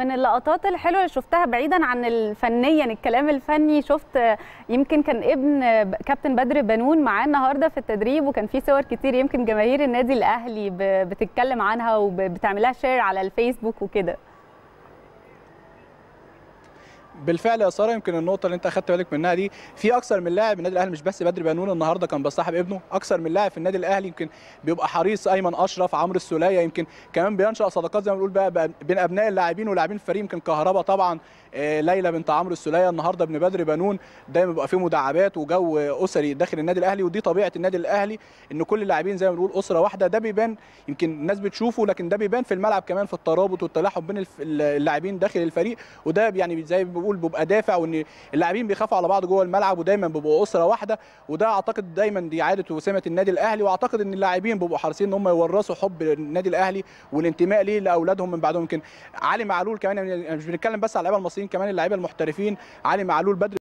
من اللقطات الحلوه اللي شفتها بعيدا عن الفنيا يعني الكلام الفني شفت يمكن كان ابن كابتن بدر بنون معاه النهارده في التدريب وكان في صور كتير يمكن جماهير النادي الاهلي بتتكلم عنها وبتعملها شير على الفيسبوك وكده بالفعل يا ساره يمكن النقطه اللي انت اخذت بالك منها دي في اكثر من لاعب النادي الاهلي مش بس بدر بنون النهارده كان بصاحب ابنه اكثر من لاعب في النادي الاهلي يمكن بيبقى حريص ايمن اشرف عمرو السوليه يمكن كمان بينشا صداقات زي ما بنقول بقى, بين ابناء اللاعبين ولاعبين الفريق يمكن كهربا طبعا آه، ليلى بنت عمرو السوليه النهارده ابن بدر بنون دايما بيبقى فيه مداعبات وجو اسري داخل النادي الاهلي ودي طبيعه النادي الاهلي ان كل اللاعبين زي ما بنقول اسره واحده ده بيبان يمكن الناس بتشوفه لكن ده بيبان في الملعب كمان في الترابط والتلاحم بين اللاعبين داخل الفريق وده يعني زي بقول ببقى دافع وان اللاعبين بيخافوا على بعض جوه الملعب ودايما بيبقوا اسره واحده وده اعتقد دايما دي عاده وسمه النادي الاهلي واعتقد ان اللاعبين بيبقوا حريصين ان هم يورثوا حب النادي الاهلي والانتماء ليه لاولادهم من بعدهم يمكن علي معلول كمان يعني مش بنتكلم بس على اللعيبه المصريين كمان اللعيبه المحترفين علي معلول بدر